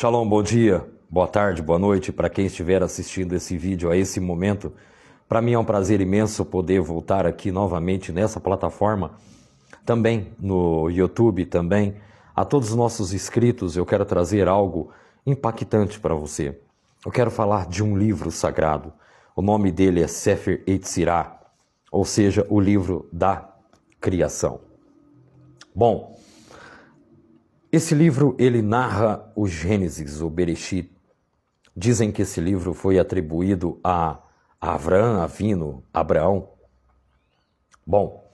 Shalom, bom dia, boa tarde, boa noite para quem estiver assistindo esse vídeo a esse momento. Para mim é um prazer imenso poder voltar aqui novamente nessa plataforma, também no YouTube, também. A todos os nossos inscritos, eu quero trazer algo impactante para você. Eu quero falar de um livro sagrado. O nome dele é Sefer Eitzirah, ou seja, o livro da criação. Bom, esse livro ele narra o Gênesis, o Bereshit. Dizem que esse livro foi atribuído a Avram, Avino, Abraão. Bom,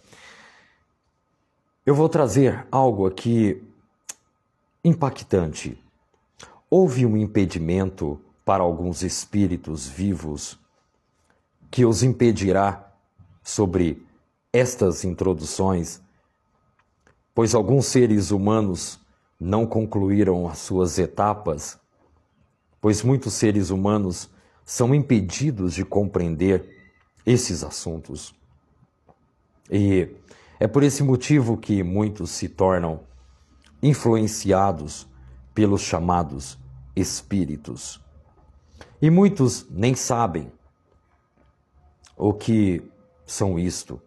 eu vou trazer algo aqui impactante. Houve um impedimento para alguns espíritos vivos que os impedirá sobre estas introduções, pois alguns seres humanos não concluíram as suas etapas, pois muitos seres humanos são impedidos de compreender esses assuntos. E é por esse motivo que muitos se tornam influenciados pelos chamados espíritos. E muitos nem sabem o que são isto.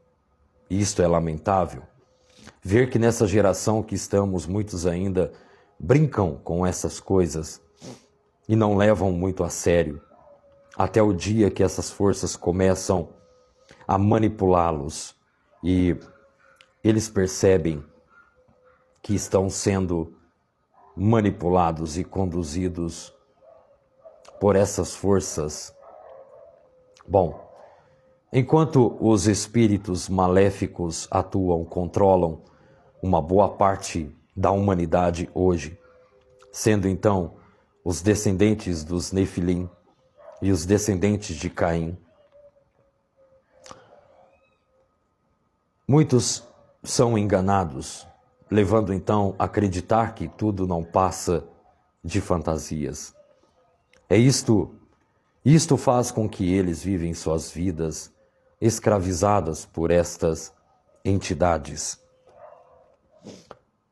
isto é lamentável ver que nessa geração que estamos, muitos ainda brincam com essas coisas e não levam muito a sério, até o dia que essas forças começam a manipulá-los e eles percebem que estão sendo manipulados e conduzidos por essas forças. Bom, enquanto os espíritos maléficos atuam, controlam, uma boa parte da humanidade hoje, sendo então os descendentes dos Nefilim e os descendentes de Caim. Muitos são enganados, levando então a acreditar que tudo não passa de fantasias. É isto, isto faz com que eles vivem suas vidas escravizadas por estas entidades.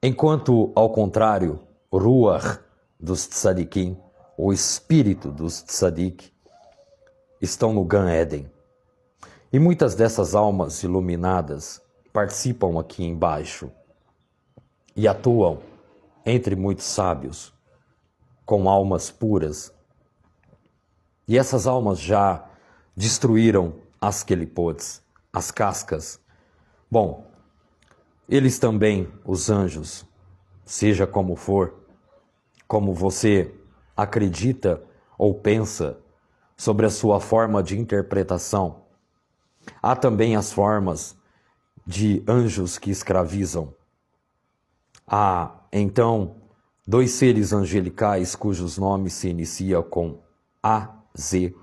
Enquanto, ao contrário, Ruach dos Tzadikim, o espírito dos Tzadik, estão no Gan Eden. E muitas dessas almas iluminadas participam aqui embaixo e atuam entre muitos sábios, com almas puras. E essas almas já destruíram as Kelipodes, as cascas. Bom, eles também, os anjos, seja como for, como você acredita ou pensa sobre a sua forma de interpretação, há também as formas de anjos que escravizam. Há, então, dois seres angelicais cujos nomes se inicia com A, Z,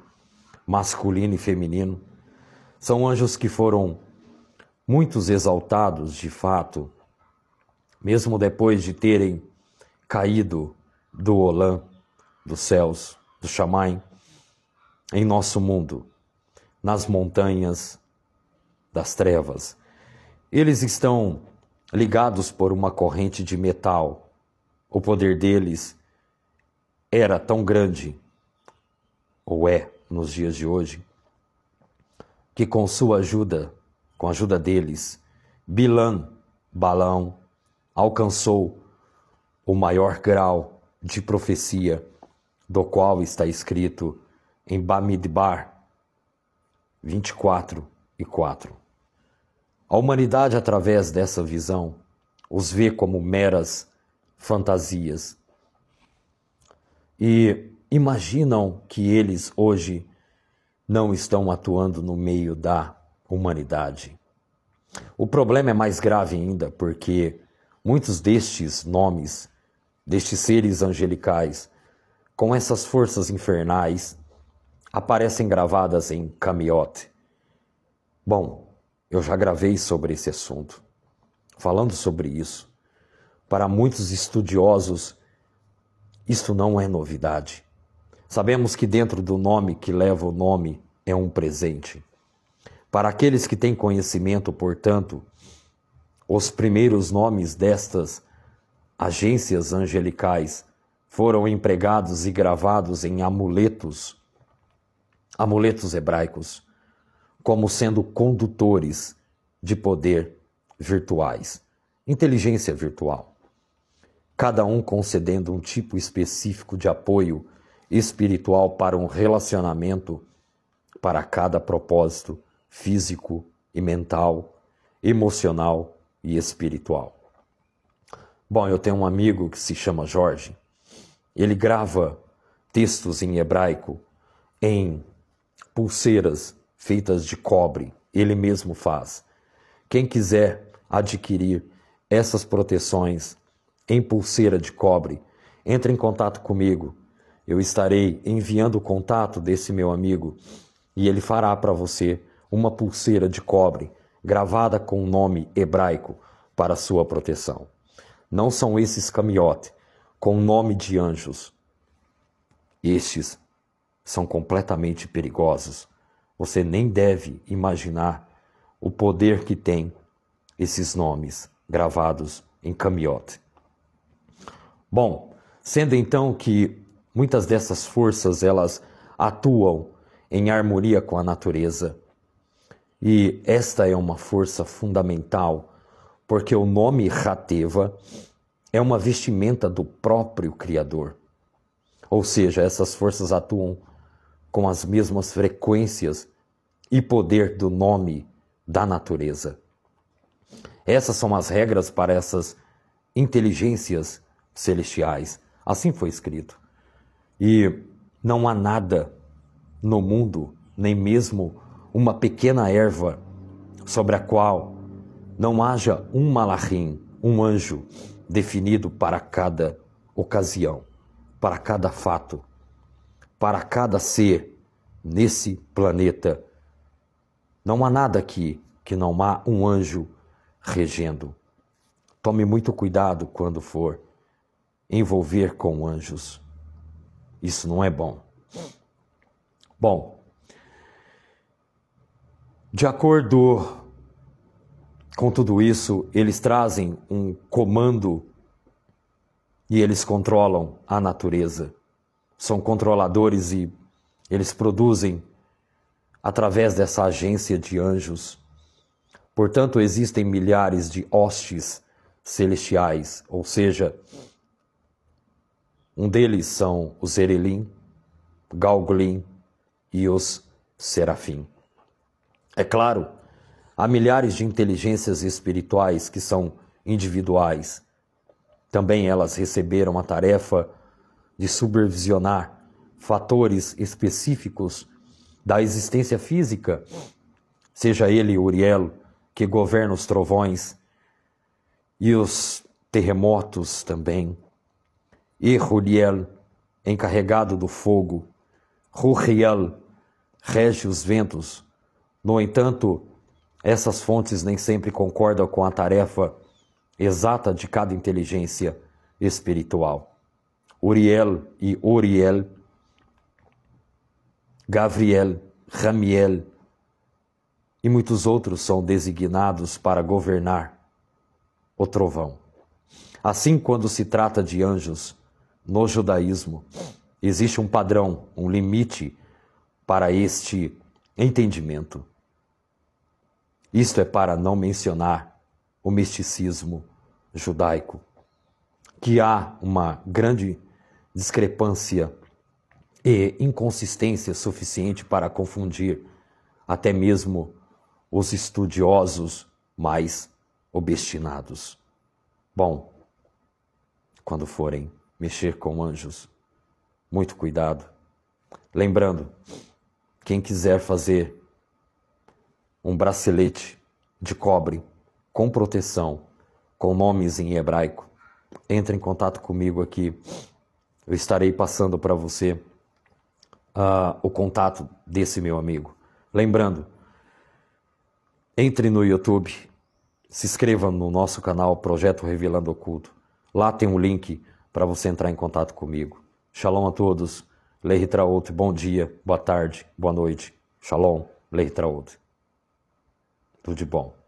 masculino e feminino. São anjos que foram Muitos exaltados, de fato, mesmo depois de terem caído do Olã, dos céus, do Xamaim, em nosso mundo, nas montanhas das trevas. Eles estão ligados por uma corrente de metal. O poder deles era tão grande, ou é nos dias de hoje, que com sua ajuda com a ajuda deles, Bilan, Balão, alcançou o maior grau de profecia, do qual está escrito em Bamidbar 24 e 4. A humanidade, através dessa visão, os vê como meras fantasias e imaginam que eles hoje não estão atuando no meio da humanidade. O problema é mais grave ainda, porque muitos destes nomes, destes seres angelicais, com essas forças infernais, aparecem gravadas em Camiote. Bom, eu já gravei sobre esse assunto, falando sobre isso. Para muitos estudiosos, isto não é novidade. Sabemos que dentro do nome que leva o nome é um presente. Para aqueles que têm conhecimento, portanto, os primeiros nomes destas agências angelicais foram empregados e gravados em amuletos, amuletos hebraicos, como sendo condutores de poder virtuais, inteligência virtual, cada um concedendo um tipo específico de apoio espiritual para um relacionamento para cada propósito físico e mental, emocional e espiritual. Bom, eu tenho um amigo que se chama Jorge. Ele grava textos em hebraico em pulseiras feitas de cobre. Ele mesmo faz. Quem quiser adquirir essas proteções em pulseira de cobre, entre em contato comigo. Eu estarei enviando o contato desse meu amigo e ele fará para você uma pulseira de cobre gravada com o nome hebraico para sua proteção. Não são esses camiote com o nome de anjos. Estes são completamente perigosos. Você nem deve imaginar o poder que tem esses nomes gravados em camiote. Bom, sendo então que muitas dessas forças elas atuam em harmonia com a natureza, e esta é uma força fundamental, porque o nome Rateva é uma vestimenta do próprio Criador. Ou seja, essas forças atuam com as mesmas frequências e poder do nome da natureza. Essas são as regras para essas inteligências celestiais. Assim foi escrito. E não há nada no mundo, nem mesmo uma pequena erva sobre a qual não haja um malachim, um anjo, definido para cada ocasião, para cada fato, para cada ser nesse planeta. Não há nada aqui que não há um anjo regendo. Tome muito cuidado quando for envolver com anjos. Isso não é bom. Bom, de acordo com tudo isso, eles trazem um comando e eles controlam a natureza. São controladores e eles produzem através dessa agência de anjos. Portanto, existem milhares de hostes celestiais, ou seja, um deles são os Erelim, Galglim e os Serafim. É claro, há milhares de inteligências espirituais que são individuais. Também elas receberam a tarefa de supervisionar fatores específicos da existência física, seja ele Uriel que governa os trovões e os terremotos também, e Ruriel, encarregado do fogo, Ruriel, rege os ventos, no entanto, essas fontes nem sempre concordam com a tarefa exata de cada inteligência espiritual. Uriel e Oriel, Gabriel, Ramiel e muitos outros são designados para governar o trovão. Assim, quando se trata de anjos, no judaísmo, existe um padrão, um limite para este entendimento. Isto é para não mencionar o misticismo judaico, que há uma grande discrepância e inconsistência suficiente para confundir até mesmo os estudiosos mais obstinados. Bom, quando forem mexer com anjos, muito cuidado. Lembrando, quem quiser fazer um bracelete de cobre com proteção, com nomes em hebraico, entre em contato comigo aqui. Eu estarei passando para você uh, o contato desse meu amigo. Lembrando, entre no YouTube, se inscreva no nosso canal Projeto Revelando Oculto. Lá tem um link para você entrar em contato comigo. Shalom a todos. Lehi Traut, bom dia, boa tarde, boa noite. Shalom, Lehi Traut. Tudo de bom.